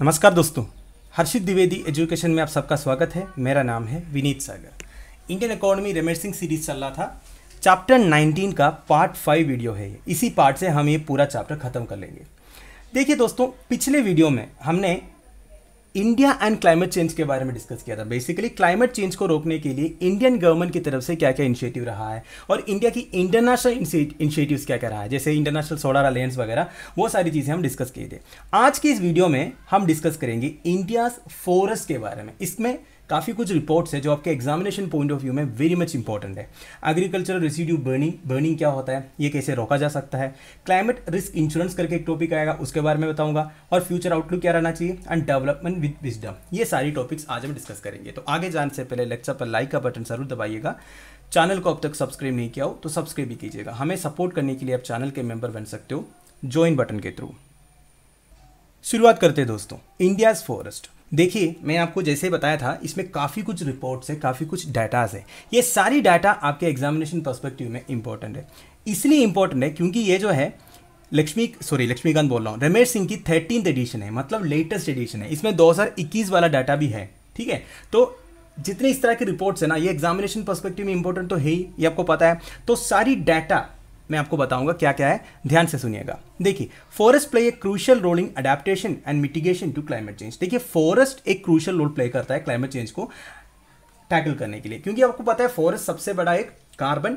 नमस्कार दोस्तों हर्षित द्विवेदी एजुकेशन में आप सबका स्वागत है मेरा नाम है Vineet Sagar Indian economy Ramesh Singh series चल रहा था चैप्टर 19 का पार्ट 5 वीडियो है इसी पार्ट से हम ये पूरा चैप्टर ख़त्म कर लेंगे देखिए दोस्तों पिछले वीडियो में हमने इंडिया एंड क्लाइमेट चेंज के बारे में डिस्कस किया था बेसिकली क्लाइमेट चेंज को रोकने के लिए इंडियन गवर्नमेंट की तरफ से क्या क्या इनिशिएटिव रहा है और इंडिया की इंटरनेशनल इनिशिएटिव क्या क्या रहा है जैसे इंटरनेशनल सोलर अलायंस वगैरह वो सारी चीज़ें हम डिस्कस किए थे आज की इस वीडियो में हम डिस्कस करेंगे इंडियाज फॉरेस्ट के बारे में इसमें काफ़ी कुछ रिपोर्ट्स है जो आपके एग्जामिनेशन पॉइंट ऑफ व्यू में वेरी मच इंपॉर्टेंट है एग्रीकल्चरल रेसिड्यू बर्निंग बर्निंग क्या होता है ये कैसे रोका जा सकता है क्लाइमेट रिस्क इंश्योरेंस करके एक टॉपिक आएगा उसके बारे में बताऊंगा और फ्यूचर आउटलुक क्या रहना चाहिए एंड डेवलपमेंट विद विजडम ये सारी टॉपिक्स आज हम डिस्कस करेंगे तो आगे जाने से पहले लेक्चर पर लाइक का बटन जरूर दबाइएगा चैनल को अब तक सब्सक्राइब नहीं किया हो तो सब्सक्राइब भी कीजिएगा हमें सपोर्ट करने के लिए आप चैनल के मेंबर बन सकते हो ज्वाइन बटन के थ्रू शुरुआत करते हैं दोस्तों इंडियाज फॉरेस्ट देखिए मैं आपको जैसे बताया था इसमें काफ़ी कुछ रिपोर्ट्स है काफ़ी कुछ डाटाज है ये सारी डाटा आपके एग्जामिनेशन पर्सपेक्टिव में इंपॉर्टेंट है इसलिए इंपॉर्टेंट है क्योंकि ये जो है लक्ष्मी सॉरी लक्ष्मीकांत बोल रहा हूँ रमेश सिंह की थर्टीन एडिशन है मतलब लेटेस्ट एडिशन है इसमें 2021 वाला डाटा भी है ठीक है तो जितने इस तरह के रिपोर्ट्स है ना ये एग्जामिनेशन पर्सपेक्टिव में इंपॉर्टेंट तो है ही ये आपको पता है तो सारी डाटा मैं आपको बताऊंगा क्या क्या है ध्यान से सुनिएगा देखिए forest play a crucial role in adaptation and mitigation to climate change देखिए फॉरेस्ट एक क्रूशियल रोल प्ले करता है क्लाइमेट चेंज को टैकल करने के लिए क्योंकि आपको पता है फॉरेस्ट सबसे बड़ा एक कार्बन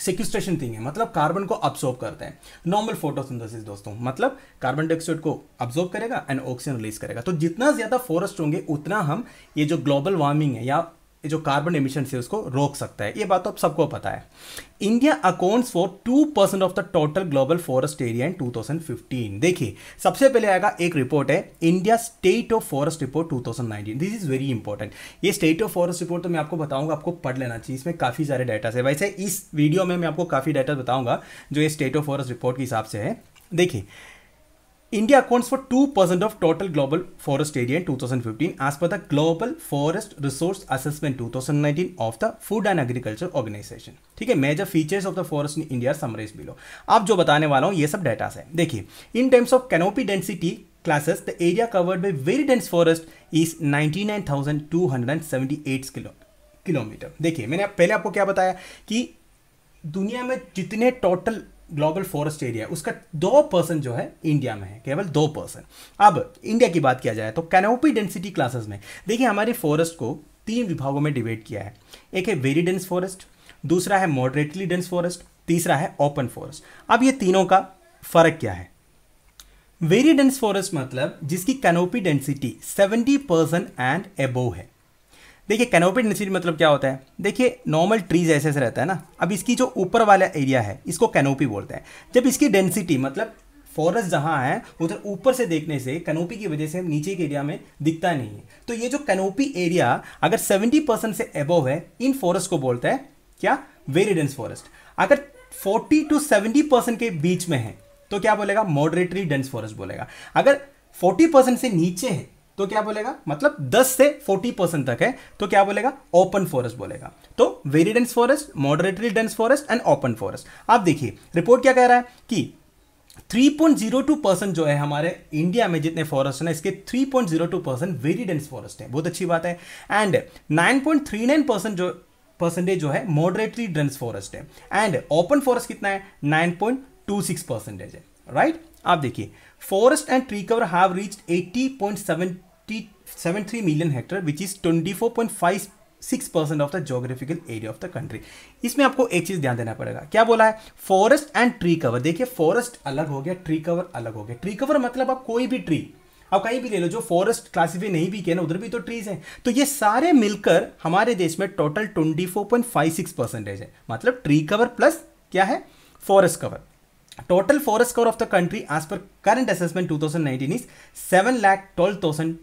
सिक्यूस्ट्रेशन थिंग है मतलब कार्बन को अब्सॉर्ब करता है नॉर्मल फोटोसिंथेसिस दोस्तों मतलब कार्बन डाइऑक्साइड को अब्सॉर्ब करेगा एंड ऑक्सीजन रिलीज करेगा तो जितना ज़्यादा फॉरेस्ट होंगे उतना हम ये जो ग्लोबल वार्मिंग है या जो कार्बन एमिशन है उसको रोक सकता है ये बात तो आप सबको पता है India accounts for two percent of the total global forest area in 2015 देखिए सबसे पहले आएगा एक रिपोर्ट है India state of forest report 2019 this is very important ये स्टेट ऑफ फॉरेस्ट रिपोर्ट तो मैं आपको बताऊंगा आपको पढ़ लेना चाहिए इसमें काफ़ी सारे डाटा है वैसे इस वीडियो में मैं आपको काफ़ी डाटा बताऊंगा जो ये स्टेट ऑफ फॉरेस्ट रिपोर्ट के हिसाब से है देखिए India accounts for 2% of total global forest area in 2015 as per the Global Forest Resource Assessment 2019 of the Food and Agriculture Organization. ठीक है major features of the forest in India summarise below आप जो बताने वाला हूँ ये सब data है देखिए in terms of canopy density classes the area covered by very dense forest is ninety nine thousand two hundred and seventy eights kilometre देखिए मैंने पहले आपको क्या बताया कि दुनिया में जितने टोटल ग्लोबल फॉरेस्ट एरिया उसका दो परसेंट जो है इंडिया में है केवल दो परसेंट अब इंडिया की बात किया जाए तो कैनोपी डेंसिटी क्लासेस में देखिए हमारे फॉरेस्ट को तीन विभागों में डिवाइड किया है एक है वेरी डेंस फॉरेस्ट दूसरा है मॉडरेटली डेंस फॉरेस्ट तीसरा है ओपन फॉरेस्ट अब ये तीनों का फर्क क्या है वेरी डेंस फॉरेस्ट मतलब जिसकी canopy density 70 percent and above है देखिए कैनोपिड सीड मतलब क्या होता है देखिए नॉर्मल ट्रीज ऐसे ऐसे रहता है ना अब इसकी जो ऊपर वाला एरिया है इसको कैनोपी बोलते हैं जब इसकी डेंसिटी मतलब फॉरेस्ट जहाँ है उधर ऊपर से देखने से कैनोपी की वजह से नीचे के एरिया में दिखता नहीं है तो ये जो कैनोपी एरिया अगर 70 परसेंट से एबव है इन फॉरेस्ट को बोलते हैं क्या वेरी डेंस फॉरेस्ट अगर 40 टू 70 परसेंट के बीच में है तो क्या बोलेगा मॉडरेटरी डेंस फॉरेस्ट बोलेगा अगर 40 परसेंट से नीचे है तो क्या बोलेगा मतलब 10 से 40 परसेंट तक है तो क्या बोलेगा ओपन फॉरेस्ट बोलेगा तो very dense forest moderately dense forest and open forest आप देखिए रिपोर्ट क्या कह रहा है कि 3.02 परसेंट जो है हमारे इंडिया में जितने फॉरेस्ट हैं इसके 3.02 परसेंट वेरी डेंस फॉरेस्ट है बहुत अच्छी बात है एंड 9.39 परसेंट जो परसेंटेज जो है मॉडरेटली डेंस फॉरेस्ट है एंड ओपन फॉरेस्ट कितना है 9.26 परसेंटेज है राइट right? आप देखिए forest and tree cover have reached 80.7 73 million hectare which is 24.5 six percent of the geographical area of the country इसमें आपको एक चीज़ ध्यान देना पड़ेगा क्या बोला है फॉरेस्ट एंड ट्री कवर देखिए फॉरेस्ट अलग हो गया ट्री कवर अलग हो गया ट्री कवर मतलब आप कोई भी ट्री आप कहीं भी ले लो जो फॉरेस्ट क्लासिफाई नहीं भी किया ना उधर भी तो ट्रीज हैं तो ये सारे मिलकर हमारे देश में टोटल 24.56 परसेंटेज है मतलब ट्री कवर प्लस क्या है forest cover total forest cover of the country as per current assessment 2019 is seven lakh twelve thousand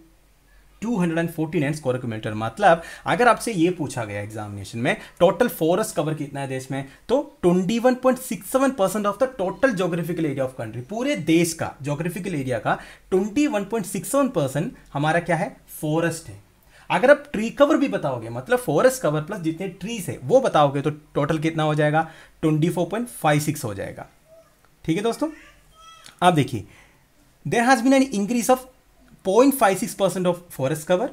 249 square kilometre मतलब अगर आपसे ये पूछा गया एग्जामिनेशन में टोटल फॉरेस्ट कवर कितना है देश में तो 21.67 percent of the total geographical area of country पूरे देश का ज्योग्राफिकल एरिया का 21.67 परसेंट हमारा क्या है फॉरेस्ट है अगर आप ट्री कवर भी बताओगे मतलब फॉरेस्ट कवर प्लस जितने ट्रीज है वो बताओगे तो टोटल कितना हो जाएगा ट्वेंटी हो जाएगा ठीक है दोस्तों आप देखिए there has been an increase of 0.56% of forest cover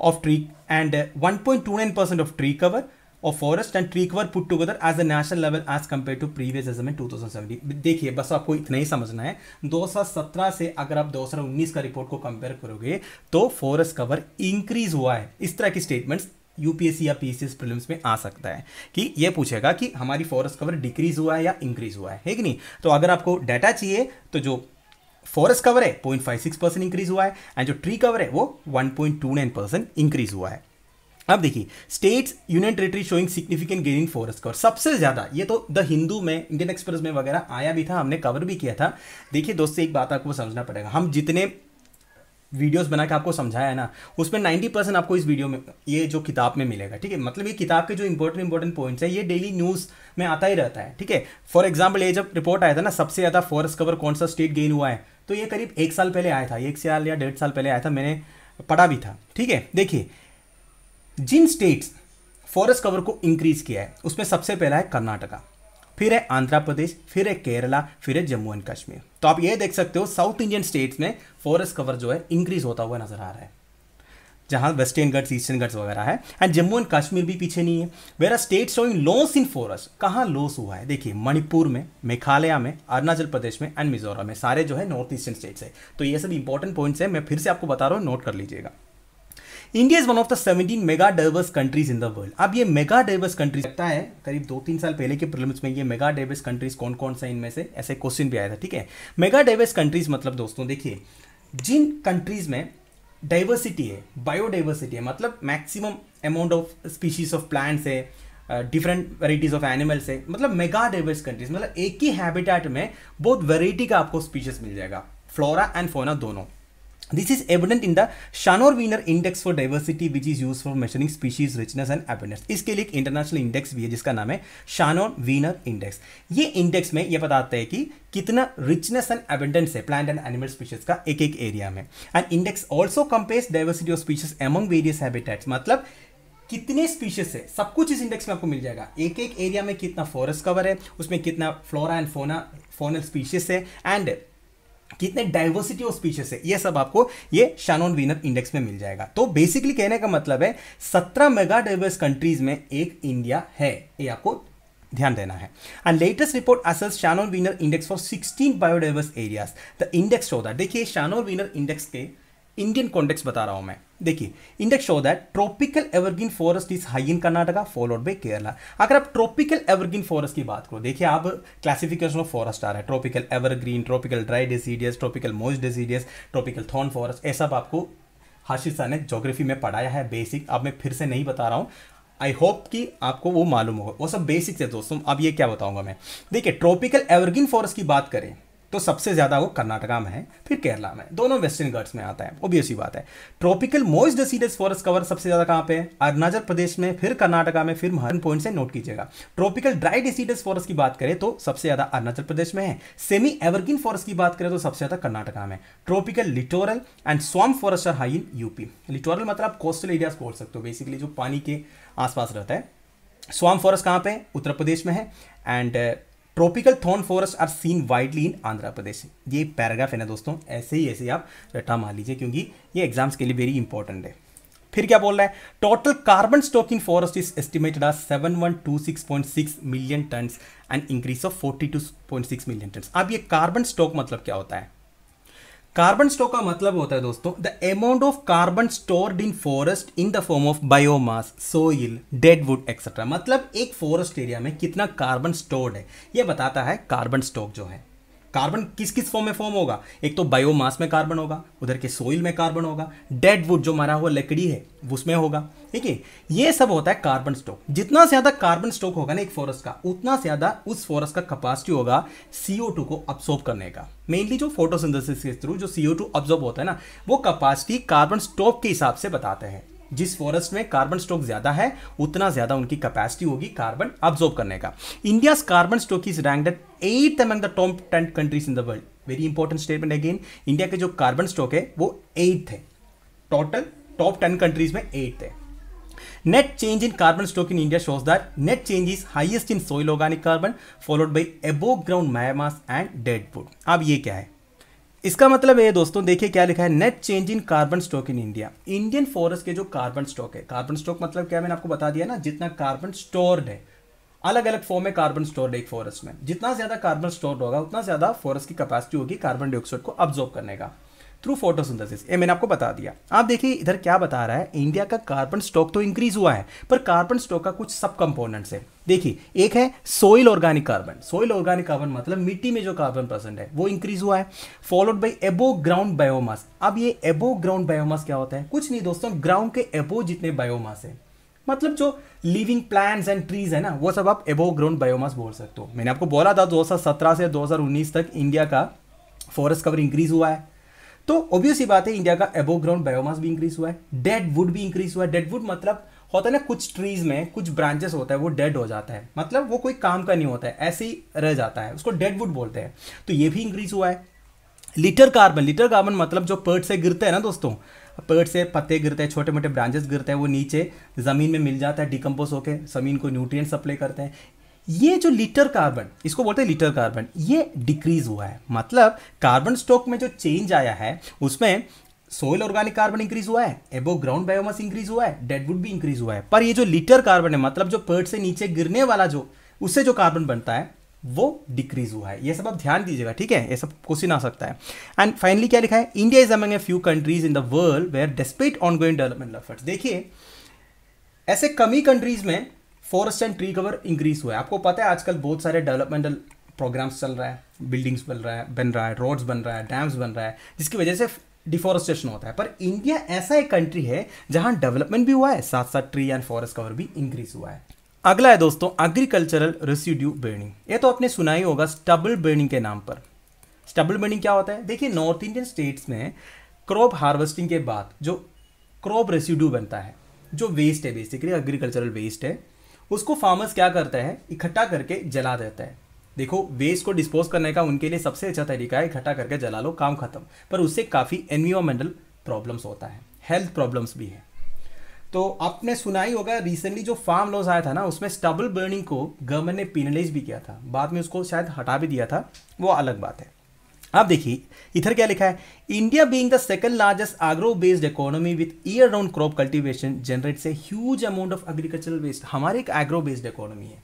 of tree and 1.29% uh, of tree cover of forest and tree cover put together as a national level as compared to previous assessment 2017 देखिए बस आपको इतना ही समझना है 2017 से अगर आप 2019 का रिपोर्ट को कंपेयर करोगे तो फॉरेस्ट कवर इंक्रीज हुआ है इस तरह की स्टेटमेंट्स यूपीएससी या पीसीएस प्रीलिम्स में आ सकता है कि ये पूछेगा कि हमारी फॉरेस्ट कवर डिक्रीज हुआ है या इंक्रीज हुआ है है कि नहीं तो अगर आपको डाटा चाहिए तो जो फॉरेस्ट कवर है point five six percent increase हुआ है एंड जो ट्री कवर है वो one point two nine percent increase हुआ है अब देखिए states union territory showing significant gain in forest cover सबसे ज्यादा ये तो द हिंदू में इंडियन एक्सप्रेस में वगैरह आया भी था हमने कवर भी किया था देखिए दोस्तों एक बात आपको समझना पड़ेगा हम जितने वीडियोस बना के आपको समझाया है ना उसमें 90 परसेंट आपको इस वीडियो में ये जो किताब में मिलेगा ठीक है मतलब ये किताब के जो इंपॉर्टेंट इंपॉर्टेंट पॉइंट्स है ये डेली न्यूज़ में आता ही रहता है ठीक है फॉर एग्जाम्पल ये जब रिपोर्ट आया था ना सबसे ज़्यादा फॉरेस्ट कवर कौन सा स्टेट गेन हुआ है तो ये करीब एक साल पहले आया था एक साल या डेढ़ साल पहले आया था मैंने पढ़ा भी था ठीक है देखिए जिन स्टेट्स फॉरेस्ट कवर को इंक्रीज किया है उसमें सबसे पहला है कर्नाटका फिर है आंध्र प्रदेश फिर है केरला फिर है जम्मू एंड कश्मीर तो आप ये देख सकते हो साउथ इंडियन स्टेट्स में फॉरेस्ट कवर जो है इंक्रीज होता हुआ नजर आ रहा है जहाँ वेस्टर्न गट्स ईस्टर्न गट्स वगैरह है एंड जम्मू एंड कश्मीर भी पीछे नहीं है where are state showing loss in forest कहाँ लॉस हुआ है देखिए मणिपुर में मेघालय में अरुणाचल प्रदेश में एंड मिजोरम में सारे जो है नॉर्थ ईस्टर्न स्टेट्स है तो ये सब इंपॉर्टेंट पॉइंट्स है मैं फिर से आपको बता रहा हूँ नोट कर लीजिएगा India is one of the seventeen mega diverse countries in the world अब ये मेगा डाइवर्स कंट्रीज लगता है करीब दो तीन साल पहले के प्रिलिम्स में ये मेगा डाइवर्स कंट्रीज कौन कौन सा इनमें से ऐसे क्वेश्चन भी आया था ठीक है मेगा डाइवर्स कंट्रीज मतलब दोस्तों देखिए जिन कंट्रीज में डाइवर्सिटी है बायोडाइवर्सिटी है मतलब maximum amount of species of plants है डिफरेंट वेराइटीज़ ऑफ एनिमल्स है मतलब मेगा डाइवर्स कंट्रीज मतलब एक ही हैबिटेट में बहुत वेराइटी का आपको स्पीशीज मिल जाएगा फ्लोरा एंड फोना दोनों This is evident in the Shanor-Wiener Index for Diversity which is used for measuring species richness and abundance. इसके लिए एक इंटरनेशनल इंडेक्स भी है जिसका नाम है शानोर-वीनर इंडेक्स ये इंडेक्स में ye बताता है कि कितना रिचनेस एंड abundance है प्लांट एंड एनिमल स्पीशीज का एक एक एरिया में and index also compares diversity of species among various habitats मतलब कितने स्पीशीज है सब कुछ इस इंडेक्स में आपको मिल जाएगा एक एक एरिया में कितना फॉरेस्ट कवर है उसमें कितना flora and fauna faunal species है एंड कितने डाइवर्सिटी ऑफ स्पीशीज है ये सब आपको ये शानोन विनर इंडेक्स में मिल जाएगा तो बेसिकली कहने का मतलब है सत्रह मेगा डाइवर्स कंट्रीज में एक इंडिया है ये आपको ध्यान देना है and latest report also Shannon Wiener index for 16 biodiverse areas the index होता है देखिए शानोन विनर इंडेक्स के इंडियन कॉन्टेक्स बता रहा हूं मैं देखिए index show that tropical evergreen forest is high in Karnataka followed by Kerala अगर आप ट्रॉपिकल एवरग्रीन फॉरेस्ट की बात करो देखिए आप क्लासिफिकेशन ऑफ फॉरेस्ट आ रहा है tropical evergreen tropical dry deciduous tropical moist deciduous tropical thorn forest ऐसा सब आपको हाशिद सर ने जोग्राफी में पढ़ाया है बेसिक अब मैं फिर से नहीं बता रहा हूँ आई होप कि आपको वो मालूम होगा वो सब बेसिक्स है दोस्तों अब ये क्या बताऊंगा मैं देखिए ट्रॉपिकल एवरग्रीन फॉरेस्ट की बात करें तो सबसे ज़्यादा वो कर्नाटका में है फिर केरला में दोनों वेस्टर्न गर्ट्स में आता है ओबियस ही बात है tropical moist deciduous forest cover सबसे ज़्यादा कहाँ पे है अरुणाचल प्रदेश में फिर कर्नाटका में फिर महान पॉइंट से नोट कीजिएगा ट्रॉपिकल ड्राई डिसीडेस फॉरेस्ट की बात करें तो सबसे ज़्यादा अरुणाचल प्रदेश में है सेमी एवरग्रीन फॉरेस्ट की बात करें तो सबसे ज़्यादा कर्नाटका में tropical littoral and swamp forest are high in UP littoral मतलब आप कोस्टल एरियाज बोल सकते हो बेसिकली जो पानी के आसपास रहता है स्वाम फॉरेस्ट कहाँ पे उत्तर प्रदेश में है and tropical thorn forest are seen widely in Andhra Pradesh ये पैराग्राफ है ना दोस्तों ऐसे ही ऐसे ही आप रटा मान लीजिए क्योंकि ये एग्जाम्स के लिए वेरी इंपॉर्टेंट है फिर क्या बोल रहा है total carbon stock in forest is estimated are six million tonne and increase of forty two point six million tonne अब ये कार्बन स्टॉक मतलब क्या होता है कार्बन स्टोक का मतलब होता है दोस्तों the amount of carbon stored in forest in the form of biomass soil deadwood etcetera मतलब एक फॉरेस्ट एरिया में कितना कार्बन स्टोर्ड है यह बताता है कार्बन स्टॉक जो है कार्बन किस किस फॉर्म में फॉर्म होगा एक तो बायोमास में कार्बन होगा उधर के सोइल में कार्बन होगा डेड वुड जो मरा हुआ लकड़ी है उसमें होगा ठीक है ये सब होता है कार्बन स्टॉक जितना ज्यादा कार्बन स्टॉक होगा ना एक फॉरेस्ट का उतना ज्यादा उस फॉरेस्ट का कैपेसिटी होगा सीओ को अब्सॉर्ब करने का मेनली जो फोटोसिंथेसिस के थ्रू जो सीओ टू होता है ना वो कैपेसिटी कार्बन स्टॉक के हिसाब से बताते हैं जिस फॉरेस्ट में कार्बन स्टॉक ज्यादा है उतना ज्यादा उनकी कैपेसिटी होगी कार्बन ऑब्जॉर्व करने का India carbon stock is rank eight among the top ten countries in the world very important statement again India के जो कार्बन स्टॉक है वो एट है टोटल टॉप टेन कंट्रीज में एट है net change in carbon stock in India shows that net change is highest in soil organic carbon followed by above ground biomass and dead wood. अब ये क्या है इसका मतलब है दोस्तों देखिए क्या लिखा है net change in carbon stock in India Indian forest के जो कार्बन स्टॉक है कार्बन स्टॉक मतलब क्या मैंने आपको बता दिया ना जितना कार्बन स्टोर्ड है अलग अलग फॉर्म में कार्बन स्टोर एक फॉरेस्ट में जितना ज्यादा कार्बन स्टोर होगा उतना ज्यादा फॉरेस्ट की कैपेसिटी होगी कार्बन डाइऑक्साइड को ऑब्जॉर्व करने का थ्रू फोटोसिंथेसिस ये मैंने आपको बता दिया आप देखिए इधर क्या बता रहा है इंडिया का कार्बन स्टॉक तो इंक्रीज हुआ है पर कार्बन स्टॉक का कुछ सब कंपोनेंट्स है देखिए एक है soil organic carbon soil organic carbon मतलब मिट्टी में जो कार्बन प्रेजेंट है वो इंक्रीज हुआ है followed by above ground biomass अब ये एबो ग्राउंड बायोमास क्या होता है कुछ नहीं दोस्तों ग्राउंड के एबो जितने बायोमास है मतलब जो लिविंग प्लांट्स एंड ट्रीज है ना वो सब आप एबो ग्राउंड बायोमास बोल सकते हो मैंने आपको बोला था 2017 से 2019 तक इंडिया का फॉरेस्ट कवर इंक्रीज हुआ है तो ऑब्वियस ही बात है इंडिया का एबो ग्राउंड बायोमास भी इंक्रीज हुआ है डेड वुड भी इंक्रीज हुआ है डेड वुड मतलब होता है ना कुछ ट्रीज में कुछ ब्रांचेस होता है वो डेड हो जाता है मतलब वो कोई काम का नहीं होता है ऐसे ही रह जाता है उसको डेड वुड बोलते हैं तो ये भी इंक्रीज हुआ है लीटर कार्बन लीटर कार्बन मतलब जो पेड़ से गिरते हैं ना दोस्तों पेड़ से पत्ते गिरते हैं छोटे मोटे ब्रांचेस गिरते हैं वो नीचे ज़मीन में मिल जाता है डिकम्पोज होकर ज़मीन को न्यूट्रिएंट सप्लाई करते हैं ये जो लीटर कार्बन इसको बोलते हैं लीटर कार्बन ये डिक्रीज हुआ है मतलब कार्बन स्टॉक में जो चेंज आया है उसमें सोयल ऑर्गेनिक कार्बन इंक्रीज हुआ है एबो ग्राउंड बायोमास इंक्रीज हुआ है डेडवुड भी इंक्रीज हुआ है पर ये जो लीटर कार्बन है मतलब जो पर्ट से नीचे गिरने वाला जो उससे जो कार्बन बनता है वो डिक्रीज हुआ है ये सब आप ध्यान दीजिएगा ठीक है ये सब क्वेश्चन आ सकता है एंड फाइनली क्या लिखा है India is among a few countries in the world where despite ongoing development efforts देखिए ऐसे कमी कंट्रीज में forest and tree cover increase हुआ है आपको पता है आजकल बहुत सारे डेवलपमेंटल प्रोग्राम्स चल रहा है बिल्डिंग्स बन रहा है बन रहा है रोड्स बन रहा है डैम्स बन रहा है जिसकी वजह से डिफॉरेस्टेशन होता है पर इंडिया ऐसा एक कंट्री है जहां डेवलपमेंट भी हुआ है साथ साथ ट्री एंड फॉरेस्ट कवर भी इंक्रीज हुआ है अगला है दोस्तों एग्रीकल्चरल रेसिड्यू बर्निंग ये तो आपने सुना ही होगा स्टबल बर्निंग के नाम पर स्टबल बर्निंग क्या होता है देखिए नॉर्थ इंडियन स्टेट्स में क्रॉप हार्वेस्टिंग के बाद जो क्रॉप रेसिड्यू बनता है जो वेस्ट है बेसिकली एग्रीकल्चरल वेस्ट है उसको फार्मर्स क्या करते हैं इकट्ठा करके जला देते हैं देखो वेस्ट को डिस्पोज करने का उनके लिए सबसे अच्छा तरीका है इकट्ठा करके जला लो काम खत्म पर उससे काफ़ी एनवायरमेंटल प्रॉब्लम्स होता है हेल्थ प्रॉब्लम्स भी है तो आपने सुना ही होगा रिसेंटली जो फार्म लॉस आया था ना उसमें स्टबल बर्निंग को गवर्नमेंट ने पिनलाइज भी किया था बाद में उसको शायद हटा भी दिया था वो अलग बात है आप देखिए इधर क्या लिखा है India being the second largest agro based economy with year round crop cultivation generate से huge amount of agricultural waste हमारे एक एग्रो बेस्ड इकोनॉमी है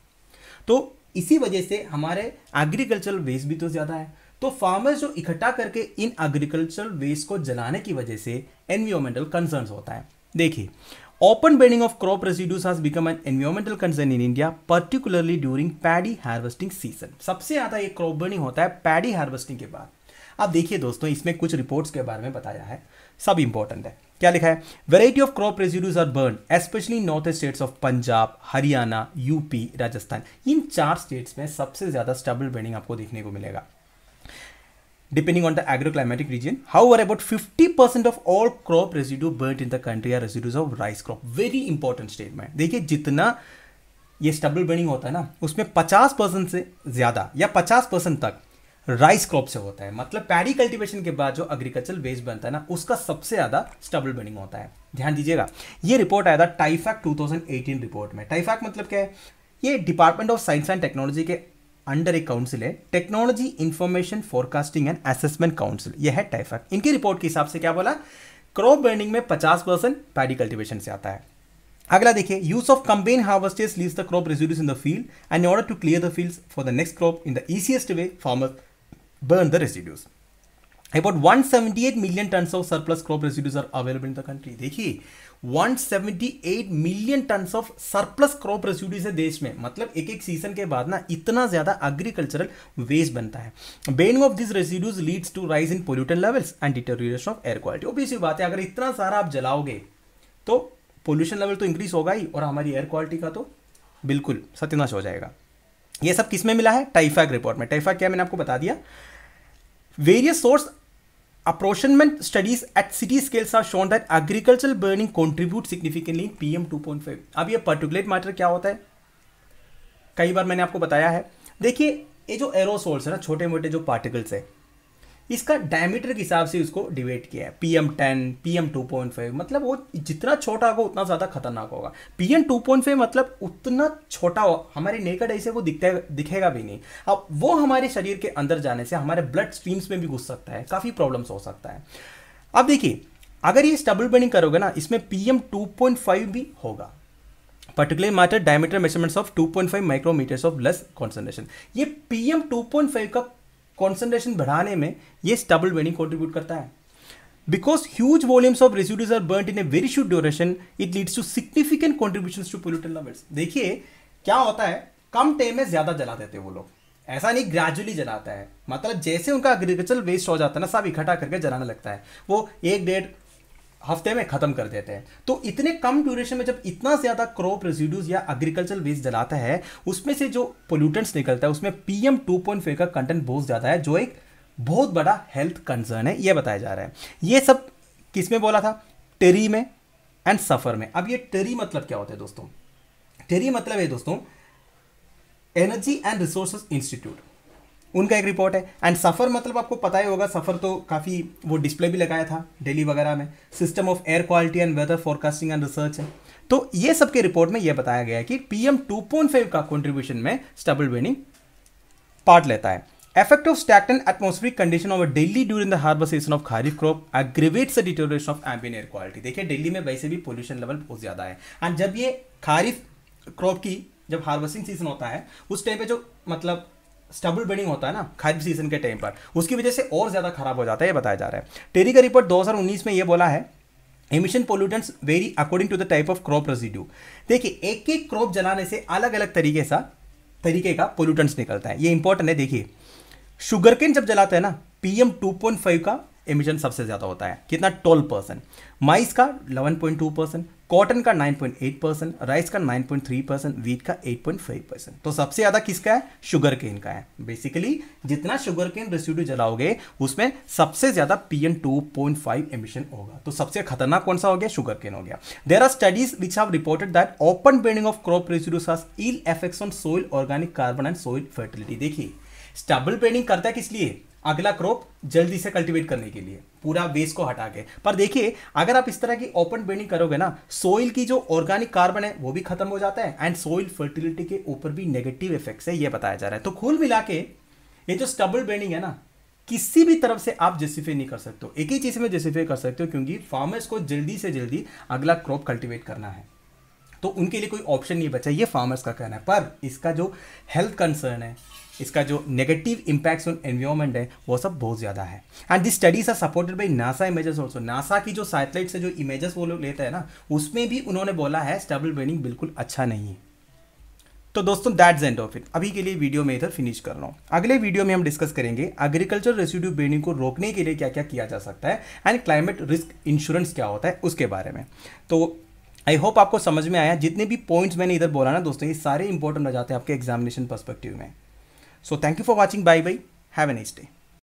तो इसी वजह से हमारे एग्रीकल्चरल वेस्ट भी तो ज़्यादा है तो फार्मर्स जो इकट्ठा करके इन एग्रीकल्चरल वेस्ट को जलाने की वजह से एनवायरमेंटल कंसर्न होता है देखिए open burning of crop residues has become an environmental concern in India particularly during paddy harvesting season सबसे ज़्यादा ये क्रॉप बर्निंग होता है पैडी हार्वेस्टिंग के बाद अब देखिए दोस्तों इसमें कुछ रिपोर्ट्स के बारे में बताया है सब इंपॉर्टेंट है क्या लिखा है variety of crop residues are burn specially north states of Punjab Haryana UP Rajasthan इन चार स्टेट्स में सबसे ज्यादा स्टबल बर्निंग आपको देखने को मिलेगा depending depending on region how are about fifty percent of all crop residue burn in the country are residues of rice crop very important statement देखिए जितना ये स्टबल बर्निंग होता है ना उसमें पचास परसेंट से ज़्यादा या पचास परसेंट तक राइस क्रॉप से होता है मतलब पैरी कल्टीवेशन के बाद जो एग्रीकल्चर वेस्ट बनता है ना उसका सबसे ज़्यादा स्टबल बर्निंग होता है ध्यान दीजिएगा ये रिपोर्ट आया था टाइफैक 2018 रिपोर्ट में टाइफैक मतलब क्या है ये department of science and technology के अंडर एक काउंसिल है technology information forecasting and assessment council यह है टाइफैक इनकी रिपोर्ट के हिसाब से क्या बोला क्रॉप बर्निंग में पचास परसेंट पैडी कल्टिवेशन से आता है अगला देखिए use of combine harvesters leaves the crop residues in the field and order to clear the field for the next crop in the easiest way farmers burn the residues. About 178 million tons of surplus crop residues are available in the country. देखिए 178 million tons of surplus crop residues है देश में मतलब एक एक season के बाद ना इतना ज्यादा agricultural waste बनता है burning of this residues leads to rise in pollutant levels and deterioration of air quality obviously बात है अगर इतना सारा आप जलाओगे तो पोल्यूशन लेवल तो इंक्रीज होगा ही और हमारी एयर क्वालिटी का तो बिल्कुल सत्यनाश हो जाएगा ये सब किस में मिला है टाइफाक रिपोर्ट में टाइफाक क्या मैंने आपको बता दिया Various source apportionment studies at city scales have shown that agricultural burning contributes significantly in PM 2.5. अब ये particulate matter क्या होता है कई बार मैंने आपको बताया है देखिए ये जो एरोसोल्स है ना छोटे मोटे जो पार्टिकल्स है इसका डायमीटर के हिसाब से उसको डिवेट किया है P M ten P M two point five मतलब वो जितना छोटा होगा उतना ज़्यादा खतरनाक होगा P M two point five मतलब उतना छोटा हो हमारे नेकड ऐसे वो दिखता दिखेगा भी नहीं अब वो हमारे शरीर के अंदर जाने से हमारे ब्लड स्ट्रीम्स में भी घुस सकता है काफ़ी प्रॉब्लम्स हो सकता है अब देखिए अगर ये स्टबल बर्निंग करोगे ना इसमें P M two point five भी होगा particular matter diameter measurements of 2.5 micrometres of less concentration ये पीएम 2.5 का कॉन्सेंट्रेशन बढ़ाने में ये स्टबल बेनिंग कॉन्ट्रीब्यूट करता है because huge volumes of residues are burnt in a very short duration it leads to significant contribution to pollutant levels देखिए क्या होता है कम टाइम में ज्यादा जला देते हैं वो लोग ऐसा नहीं ग्रेजुअली जलाता है मतलब जैसे उनका एग्रीकल्चर वेस्ट हो जाता है ना सब इकट्ठा करके जलाने लगता है वो एक डेढ़ हफ्ते में खत्म कर देते हैं तो इतने कम ड्यूरेशन में जब इतना ज़्यादा क्रॉप रेजिड्यूज या एग्रीकल्चर वेस्ट जलाता है उसमें से जो पोल्यूटेंट्स निकलता है उसमें पीएम टू पॉइंट फाइव का कंटेंट बहुत ज़्यादा है जो एक बहुत बड़ा हेल्थ कंसर्न है यह बताया जा रहा है यह सब किस में बोला था टेरी में एंड सफ़र में अब ये टेरी मतलब क्या होता है दोस्तों टेरी मतलब है दोस्तों एनर्जी एंड रिसोर्सेज इंस्टीट्यूट उनका एक रिपोर्ट है एंड सफ़र मतलब आपको पता ही होगा सफ़र तो काफ़ी वो डिस्प्ले भी लगाया था दिल्ली वगैरह में system of air quality and weather forecasting and research है तो ये सब के रिपोर्ट में ये बताया गया है कि पीएम 2.5 का कंट्रीब्यूशन में स्टबल बेनिंग पार्ट लेता है effect of stagnant atmospheric condition of Delhi during the हार्बर season of kharif crop aggravates the deterioration of ambient air quality देखिए दिल्ली में वैसे भी पोल्यूशन लेवल बहुत ज़्यादा है एंड जब ये खारिफ क्रॉप की जब हार्वेस्टिंग सीजन होता है उस टाइम पे जो मतलब स्टबल बिल्डिंग होता है ना खरीफ सीजन के टाइम पर उसकी वजह से और ज़्यादा खराब हो जाता है ये बताया जा रहा है टेरी का रिपोर्ट 2019 में ये बोला है emission pollutants vary according to the type of crop residue देखिए एक एक क्रॉप जलाने से अलग अलग तरीके सा तरीके का पोल्यूटेंट्स निकलता है ये इंपॉर्टेंट है देखिए शुगर केन जब जलाते हैं ना पीएम 2.5 का एमिशन सबसे ज़्यादा होता है कितना 12 परसेंट माइस का 11.2 परसेंट कॉटन का 9.8 परसेंट राइस का 9.3 परसेंट वीट का 8.5 परसेंट तो सबसे ज्यादा किसका है शुगर केन का है बेसिकली जितना शुगर केन रेसिड्यू जलाओगे उसमें सबसे ज्यादा P M two point five emission होगा तो सबसे खतरनाक कौन सा हो गया शुगर केन हो गया there are studies which have reported that open burning of crop residues ill effects on soil organic carbon and soil fertility देखिए स्टबल बेडिंग करता है किस लिए अगला क्रॉप जल्दी से कल्टीवेट करने के लिए पूरा वेस्ट को हटा के पर देखिए अगर आप इस तरह की ओपन बेडिंग करोगे ना सोइल की जो ऑर्गेनिक कार्बन है वो भी खत्म हो जाता है एंड सोइल फर्टिलिटी के ऊपर भी नेगेटिव इफेक्ट्स है ये बताया जा रहा है तो कुल मिला के ये जो स्टबल बेडिंग है ना किसी भी तरफ से आप जस्टिफाई नहीं कर सकते एक ही चीज़ में जस्टिफाई कर सकते हो क्योंकि फार्मर्स को जल्दी से जल्दी अगला क्रॉप कल्टिवेट करना है तो उनके लिए कोई ऑप्शन नहीं बचा ये फार्मर्स का कहना है पर इसका जो हेल्थ कंसर्न है इसका जो नेगेटिव इम्पैक्ट्स ऑन एनवायरनमेंट है वो सब बहुत ज़्यादा है and this studies are supported by NASA images also NASA की जो सैटेलाइट से जो इमेजेस वो लोग लेते हैं ना उसमें भी उन्होंने बोला है स्टेबल ब्रेनिंग बिल्कुल अच्छा नहीं है तो दोस्तों दैट्स एंड ऑफ इट अभी के लिए वीडियो में इधर फिनिश कर रहा हूँ अगले वीडियो में हम डिस्कस करेंगे एग्रीकल्चर रेसिड्यू ब्रेडिंग को रोकने के लिए क्या क्या किया जा सकता है एंड क्लाइमेट रिस्क इंश्योरेंस क्या होता है उसके बारे में तो आई होप आपको समझ में आया जितने भी पॉइंट्स मैंने इधर बोला ना दोस्तों ये सारे इंपॉर्टेंट हो जाते हैं आपके एग्जामिनेशन पर्सपेक्टिव में So thank you for watching. Bye bye. Have a nice day.